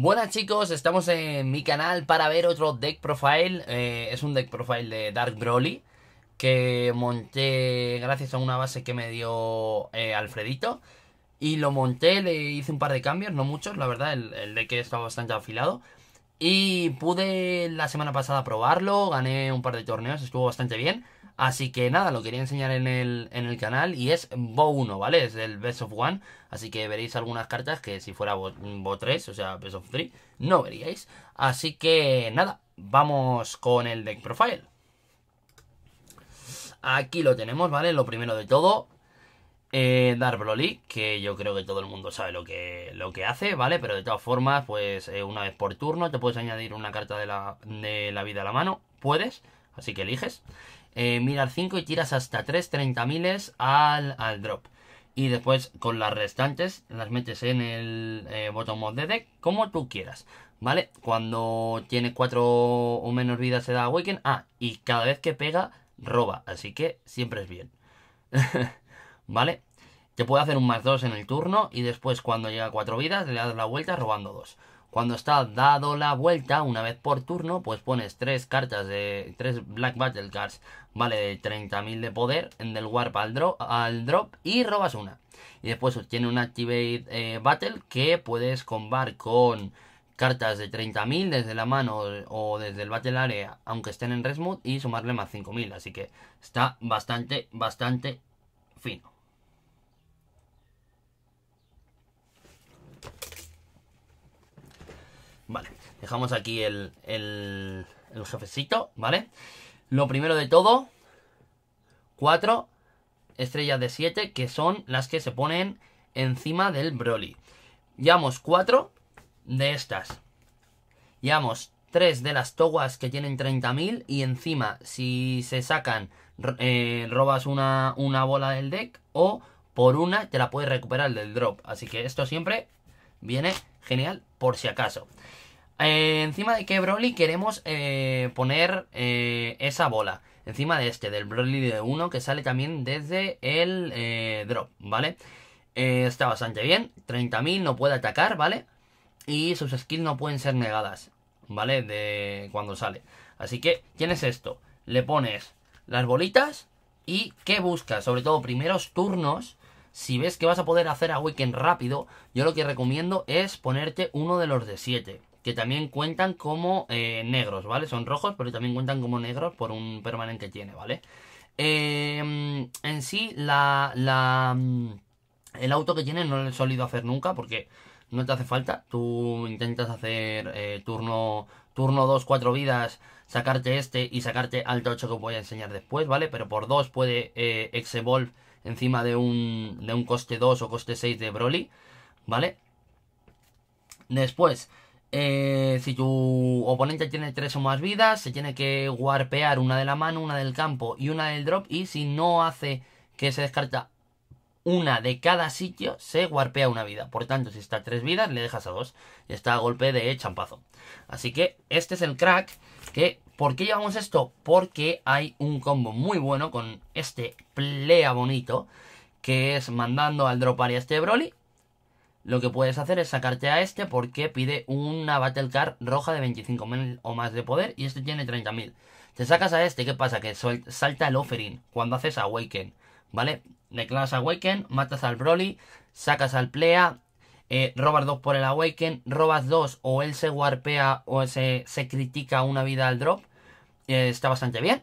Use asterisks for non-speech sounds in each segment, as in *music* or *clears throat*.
Buenas chicos, estamos en mi canal para ver otro deck profile. Eh, es un deck profile de Dark Broly que monté gracias a una base que me dio eh, Alfredito. Y lo monté, le hice un par de cambios, no muchos, la verdad, el, el deck estaba bastante afilado. Y pude la semana pasada probarlo, gané un par de torneos, estuvo bastante bien. Así que nada, lo quería enseñar en el, en el canal y es Bo 1, ¿vale? Es el Best of One, así que veréis algunas cartas que si fuera Bo, 3, o sea, Best of 3, no veríais. Así que nada, vamos con el deck profile. Aquí lo tenemos, ¿vale? Lo primero de todo, eh, Dar Broly, que yo creo que todo el mundo sabe lo que, lo que hace, ¿vale? Pero de todas formas, pues eh, una vez por turno te puedes añadir una carta de la, vida a la mano. Puedes, así que eliges. Eh, mirar 5 y tiras hasta 3 30 miles al, drop. Y después con las restantes las metes en el botón mod de deck como tú quieras. ¿Vale? Cuando tienes 4 o menos vidas se da Awaken. Ah, y cada vez que pega, roba. Así que siempre es bien. *laughs* ¿vale? Te puede hacer un más 2 en el turno y después cuando llega a 4 vidas le das la vuelta robando 2. Cuando está dado la vuelta una vez por turno, pues pones 3 cartas de 3 Black Battle Cards, vale, de 30.000 de poder en del Warp al, al drop y robas una. Y después obtiene un Activate eh, Battle que puedes combar con cartas de 30.000 desde la mano o desde el Battle Area, aunque estén en Resmood, y sumarle más 5.000. Así que está bastante, bastante fino. Dejamos aquí el, el, jefecito, ¿vale? Lo primero de todo, cuatro estrellas de 7, que son las que se ponen encima del Broly. Llevamos 4 de estas. Llevamos 3 de las toguas que tienen 30.000 y encima, si se sacan, eh, robas una, una bola del deck o por una te la puedes recuperar del drop. Así que esto siempre viene genial por si acaso. Eh, encima de que Broly queremos eh, poner eh, esa bola. Encima de este, del Broly de 1 que sale también desde el drop, ¿vale? está bastante bien. 30.000 no puede atacar, ¿vale? Y sus skills no pueden ser negadas, ¿vale? De cuando sale. Así que tienes esto. Le pones las bolitas y qué buscas. Sobre todo primeros turnos si ves que vas a poder hacer Awaken rápido, yo lo que recomiendo es ponerte uno de los de 7 que también cuentan como eh, negros, ¿vale? Son rojos, pero también cuentan como negros por un permanente que tiene, ¿vale? Em, en sí, la, la, mm, el auto que tiene no lo he solido hacer nunca porque no te hace falta. Tú intentas hacer eh, turno, turno 2, 4 vidas, sacarte este y sacarte alta 8 que os voy a enseñar después, ¿vale? Pero por 2 puede eh, evolve encima de un, de un coste 2 o coste 6 de Broly, ¿vale? Después, eh, si tu oponente tiene tres o más vidas, se tiene que warpear una de la mano, una del campo y una del drop. Y si no hace que se descarta una de cada sitio, se warpea una vida. Por tanto, si está a tres vidas, le dejas a dos. Y está a golpe de champazo. Así que este es el crack que... ¿Por qué llevamos esto? Porque hay un combo muy bueno con este plea bonito, que es mandando al drop a este Broly lo que puedes hacer es sacarte a este porque pide una Battle Card roja de 25.000 o más de poder y este tiene 30.000. Te sacas a este, ¿qué pasa? Que salta el Offering cuando haces Awaken, ¿vale? Declaras Awaken, matas al Broly, sacas al Plea, eh, robas 2 por el Awaken, robas dos o él se warpea o se, se critica una vida al drop. Eh, está bastante bien.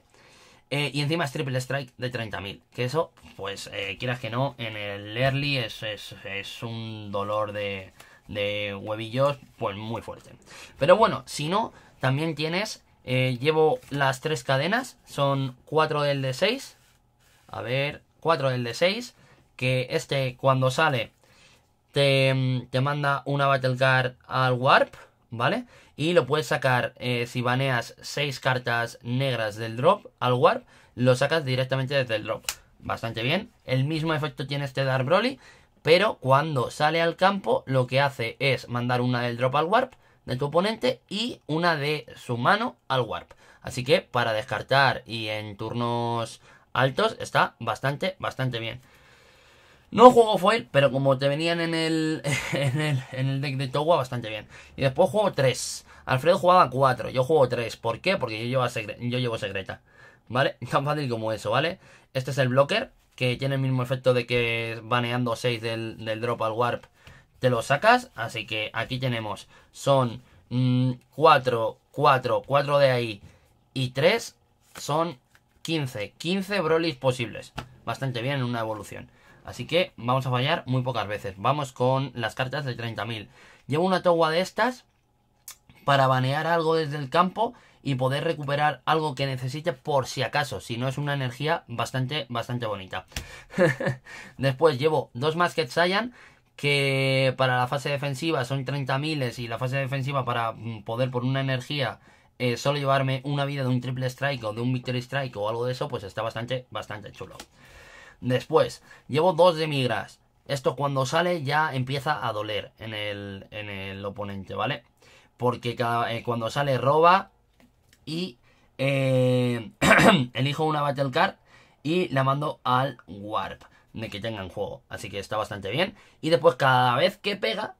Eh, y encima es triple strike de 30.000. Que eso, pues eh, quieras que no, en el early es, es, un dolor de, huevillos pues muy fuerte. Pero bueno, si no, también tienes... Eh, llevo las tres cadenas. Son 4 del de 6. A ver, 4 del de 6. Que este cuando sale te, te manda una Battle Card al Warp. ¿vale? Y lo puedes sacar, eh, si baneas 6 cartas negras del drop al warp, lo sacas directamente desde el drop. Bastante bien. El mismo efecto tiene este Dark Broly, pero cuando sale al campo lo que hace es mandar una del drop al warp de tu oponente y una de su mano al warp. Así que para descartar y en turnos altos está bastante, bastante bien. No juego foil, pero como te venían *laughs* en el, en el, deck de Towa, bastante bien. Y después juego 3. Alfredo jugaba 4, yo juego 3. ¿Por qué? Porque yo llevo, yo llevo secreta. ¿Vale? *laughs* Tan fácil como eso, ¿vale? Este es el blocker, que tiene el mismo efecto de que baneando 6 del, drop al warp te lo sacas. Así que aquí tenemos, son 4, 4, 4 de ahí y 3 son 15. 15 brolis posibles bastante bien en una evolución. Así que vamos a fallar muy pocas veces. Vamos con las cartas de 30.000. Llevo una togua de estas para banear algo desde el campo y poder recuperar algo que necesite por si acaso. Si no, es una energía bastante, bastante bonita. *laughs* Después llevo dos más que que para la fase defensiva son 30.000 y la fase defensiva para mm, poder por una energía eh, solo llevarme una vida de un triple strike o de un victory strike o algo de eso, pues está bastante, bastante chulo. Después, llevo dos de migras. Esto cuando sale ya empieza a doler en el, en el oponente, ¿vale? Porque cada, eh, cuando sale roba y eh, *clears throat* elijo una Battle Card y la mando al Warp de que tenga en juego. Así que está bastante bien. Y después cada vez que pega,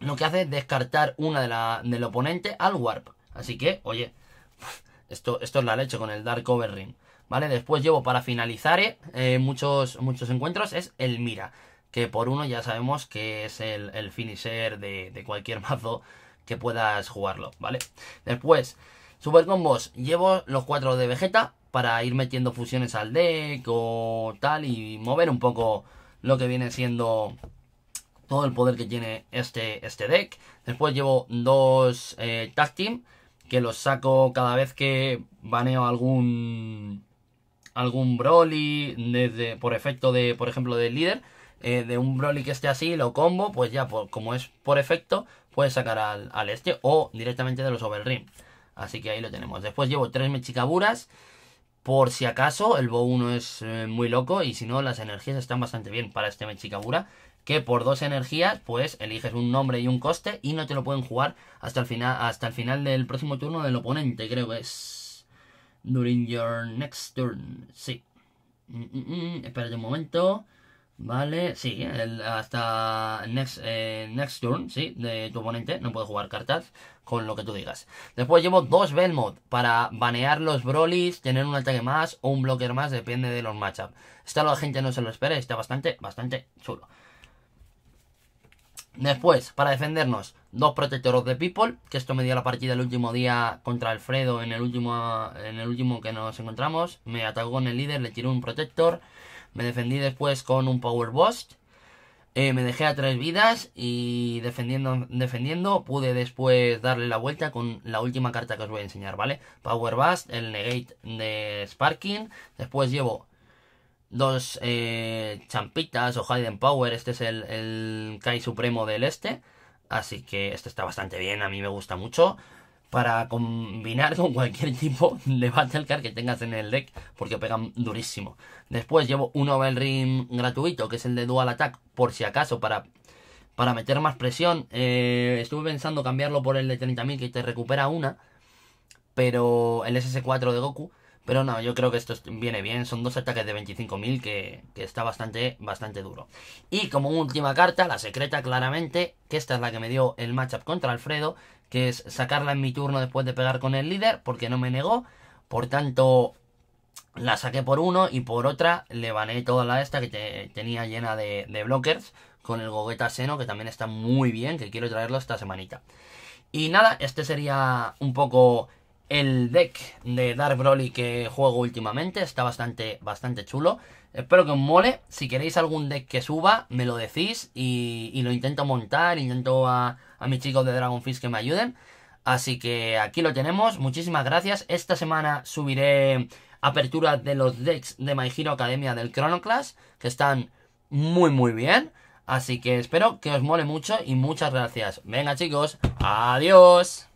lo que hace es descartar una de la, del oponente al Warp. Así que, oye, esto, esto es la leche con el Dark Ring. ¿vale? Después llevo para finalizar eh, muchos, muchos encuentros, es el Mira, que por uno ya sabemos que es el, finisher de, cualquier *laughs* mazo que puedas jugarlo, ¿vale? Después, super combos, llevo los cuatro de Vegeta para ir metiendo fusiones al deck o tal y mover un poco lo que viene siendo todo el poder que tiene este, este deck. Después llevo dos eh, tag team que los saco cada vez que baneo algún algún Broly desde, por efecto de, por ejemplo, del líder, eh, de un Broly que esté así, lo combo, pues ya, por, como es por efecto, puedes sacar al, este o directamente de los Overrim. Así que ahí lo tenemos. Después llevo tres Mechicaburas. Por si acaso, el Bow 1 es eh, muy loco y si no, las energías están bastante bien para este mechicabura. Que por dos energías, pues eliges un nombre y un coste y no te lo pueden jugar hasta el final, hasta el final del próximo turno del oponente, creo que es During your next turn. Sí. Mm, mm, mm. espérate un momento. Vale, sí, hasta next, eh, next turn, sí, de tu oponente. No puedes jugar cartas con lo que tú digas. Después llevo dos Belmont para banear los Brolys, tener un ataque más o un blocker más, depende de los matchups. Esta la gente no se lo espera, está bastante, bastante chulo. Después, para defendernos, dos protectoros de People, que esto me dio la partida el último día contra Alfredo en el último, en el último que nos encontramos. Me atacó con el líder, le tiró un protector. Me defendí después con un Power Bust, eh, me dejé a tres vidas y defendiendo, defendiendo pude después darle la vuelta con la última carta que os voy a enseñar, ¿vale? Power Bust, el Negate de Sparking. Después llevo dos eh, champitas o Hayden Power. Este es el, Kai Supremo del Este. Así que este está bastante bien, a mí me gusta mucho. Para combinar con cualquier tipo de Card que tengas en el deck, porque pegan durísimo. Después llevo un Ring gratuito, que es el de Dual Attack, por si acaso, para, para meter más presión. Eh, estuve pensando cambiarlo por el de 30.000, que te recupera una, pero el SS4 de Goku. Pero no, yo creo que esto viene bien. Son dos ataques de 25.000 que, que está bastante, bastante duro. Y como última carta, la secreta claramente, que esta es la que me dio el matchup contra Alfredo, que es sacarla en mi turno después de pegar con el líder, porque no me negó. Por tanto, la saqué por uno y por otra le bané toda la esta que tenía llena de, de blockers con el gogueta Seno, que también está muy bien, que quiero traerlo esta semanita. Y nada, este sería un poco el deck de Dark Broly que juego últimamente. Está bastante, bastante chulo. Espero que os mole. Si queréis algún deck que suba, me lo decís y, lo intento montar. Intento a, mis chicos de Dragon Fist que me ayuden. Así que aquí lo tenemos. Muchísimas gracias. Esta semana subiré apertura de los decks de My Hero Academia del Chrono que están muy, muy bien. Así que espero que os mole mucho y muchas gracias. Venga chicos, adiós.